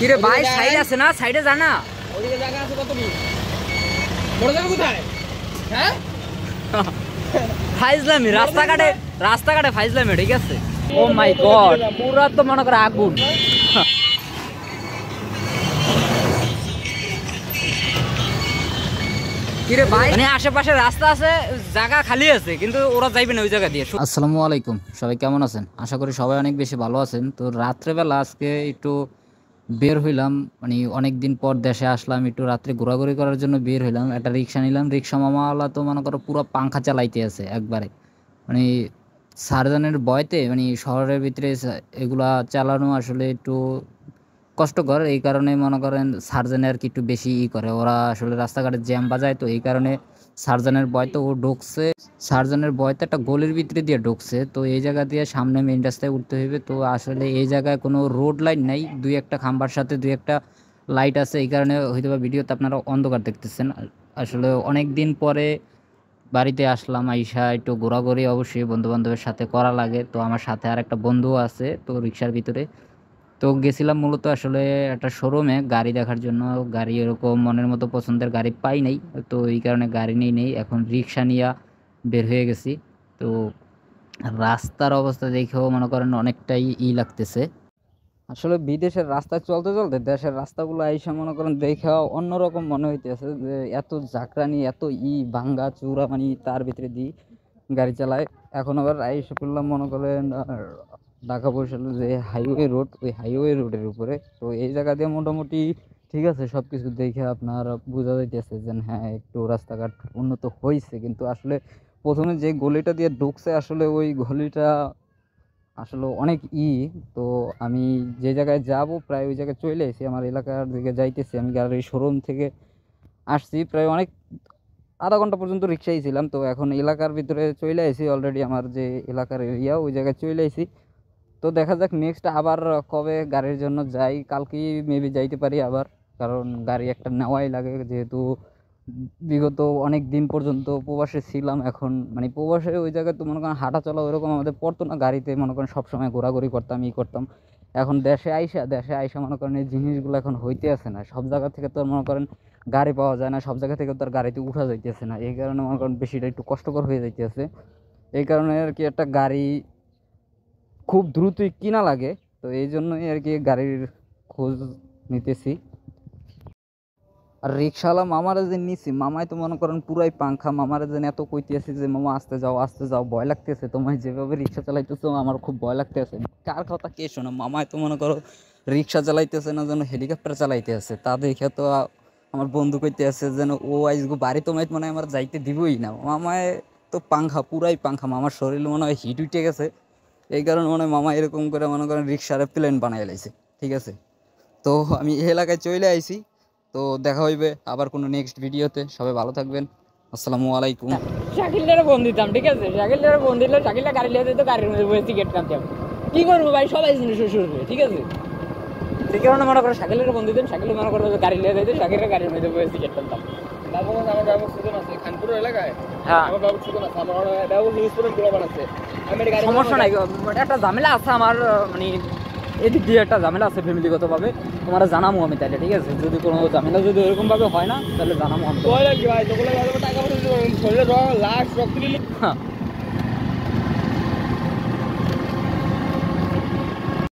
কিরে ভাই সাইড আছে না সাইডে যা না ওদিকে জায়গা আছে কি বড় কোথায় হ্যাঁ ফাইজলামি রাস্তাঘাটে রাস্তাঘাটে ফাইজলামি ঠিক আছে ও মাই গড তো মনে করে আগুন কিরে ভাই মানে আশেপাশে রাস্তা আছে জায়গা খালি আছে কিন্তু ওরা যাইবে না ওই জায়গা দিয়ে আসসালামু আলাইকুম সবাই কেমন আছেন আশা করি সবাই অনেক বেশি ভালো আছেন তো রাত্রেবেলা আজকে একটু বের হইলাম মানে অনেক দিন পর দেশে আসলাম একটু রাত্রে ঘোরাঘুরি করার জন্য বের হইলাম একটা রিক্সা নিলাম রিক্সা মামাওয়ালা তো মনে করো পুরো পাংখা চালাইতে আছে একবারে মানে সারজানের বয়তে মানে শহরের ভিতরে এগুলা চালানো আসলে একটু কষ্টকর এই কারণে মনে করেন সার্জেনে আর কি একটু বেশি ই করে ওরা আসলে রাস্তাঘাটে জ্যাম বাজায় তো এই কারণে সার্জনের বয় তো ও ঢুকছে সার্জনের বয় তো একটা গোলের ভিতরে দিয়ে ঢুকছে তো এই জায়গা দিয়ে সামনে মেন রাস্তায় উঠতে হবে তো আসলে এই জায়গায় কোনো রোড লাইন নাই দুই একটা খাম্বার সাথে দুই একটা লাইট আছে এই কারণে হয়তো বা ভিডিওতে আপনারা অন্ধকার দেখতেছেন আসলে অনেক দিন পরে বাড়িতে আসলাম আইসা একটু ঘোরাঘুরি অবশ্যই বন্ধুবান্ধবের সাথে করা লাগে তো আমার সাথে আর একটা বন্ধু আছে তো রিক্সার ভিতরে তো গেছিলাম মূলত আসলে একটা শোরুমে গাড়ি দেখার জন্য গাড়ি এরকম মনের মতো পছন্দের গাড়ি পাই নাই তো এই কারণে গাড়ি নিয়ে নেই এখন রিক্সা নিয়ে বের হয়ে গেছি তো রাস্তার অবস্থা দেখেও মনে করেন অনেকটাই ই লাগতেছে আসলে বিদেশের রাস্তা চলতে চলতে দেশের রাস্তাগুলো আইসা মনে করেন দেখেও অন্যরকম মনে হইতেছে যে এত জাকরানি এত ই ভাঙ্গা চূড়া মানে তার ভিতরে দিই গাড়ি চালায় এখন আবার আইসে করলাম মনে করেন ঢাকা বরিশাল যে হাইওয়ে রোড ওই হাইওয়ে রোডের উপরে তো এই জায়গা দিয়ে মোটামুটি ঠিক আছে সব কিছু দেখে আপনার বোঝা যাইতেছে যে হ্যাঁ একটু রাস্তাঘাট উন্নত হয়েছে কিন্তু আসলে প্রথমে যে গলিটা দিয়ে ঢুকছে আসলে ওই গলিটা আসলে অনেক ই তো আমি যে জায়গায় যাব প্রায় ওই জায়গায় চলে এসেছি আমার এলাকার দিকে যাইতেছি আমি গাড়ির শোরুম থেকে আসছি প্রায় অনেক আধা ঘন্টা পর্যন্ত রিক্সায় ছিলাম তো এখন এলাকার ভিতরে চলে এসেছি অলরেডি আমার যে এলাকার এরিয়া ওই জায়গায় চলে এসেছি তো দেখা যাক নেক্সট আবার কবে গাড়ির জন্য যাই কালকেই মেবি যাইতে পারি আবার কারণ গাড়ি একটা নেওয়াই লাগে যেহেতু বিগত অনেক দিন পর্যন্ত প্রবাসে ছিলাম এখন মানে প্রবাসে ওই জায়গায় তো মনে করেন হাঁটা চলা ওইরকম আমাদের পড়তো না গাড়িতে মনে করেন সবসময় ঘোরাঘুরি করতাম ই করতাম এখন দেশে আইসা দেশে আইসা মনে করেন এই জিনিসগুলো এখন হইতে আসে না সব জায়গা থেকে তো মনে করেন গাড়ি পাওয়া যায় না সব জায়গা থেকে তো আর গাড়িতে উঠা যাইতেছে না এই কারণে মনে করেন বেশিটা একটু কষ্টকর হয়ে যাইতেছে এই কারণে আর কি একটা গাড়ি খুব দ্রুতই কিনা লাগে তো এই জন্যই আর কি গাড়ির খোঁজ নিতেছি আর রিক্সাওয়ালা মামারা যে নিছি মামাই তো মনে করেন পুরাই পাংখা মামারা যেন এত কইতেছি যে মামা আসতে যাও আসতে যাও ভয় লাগতেছে তোমায় যেভাবে রিক্সা চালাইতেছো আমার খুব ভয় লাগতেছে কার কথা কে শোনো মামাই তো মনে করো রিক্সা চালাইতেছে না যেন হেলিকপ্টার চালাইতে আছে তা দেখে তো আমার বন্ধু কইতে আছে যেন ও আইসগো বাড়ি তোমায় মনে হয় আমার যাইতে দিবই না মামায় তো পাংখা পুরাই পাংখা মামার শরীর মনে হয় হিট উঠে গেছে এই কারণে মানে মামা এরকম করে মনে করেন রিক্সার প্লেন বানাই লাইছে ঠিক আছে তো আমি এই এলাকায় চলে আইছি তো দেখা হইবে আবার কোনো নেক্সট ভিডিওতে সবাই ভালো থাকবেন আসসালামু আলাইকুম শাকিলের বন্ধ দিতাম ঠিক আছে শাকিলের বন্ধ দিলে শাকিলটা গাড়ি লিয়ে যেত গাড়ির মধ্যে বসে টিকিট কাটতাম কি করবো ভাই সবাই জিনিস শুরু করে ঠিক আছে সেই কারণে মনে করো শাকিলের বন্ধ দিতাম শাকিল মনে করো গাড়ি লিয়ে যেত শাকিলের গাড়ির মধ্যে বসে টিকিট কাটতাম বাবুগঞ্জ আছে খানপুর এলাকায় হ্যাঁ আমার বাবুর আছে নিউজ আছে সমস্যা নাই একটা ঝামেলা আছে আমার মানে এদিক দিয়ে একটা ঝামেলা আছে ফ্যামিলিগতভাবে তোমার জানামো আমি তাহলে ঠিক আছে যদি কোনো ঝামেলা যদি ভাবে হয় না তাহলে জানামো আমি টাকা লাখ রক্ত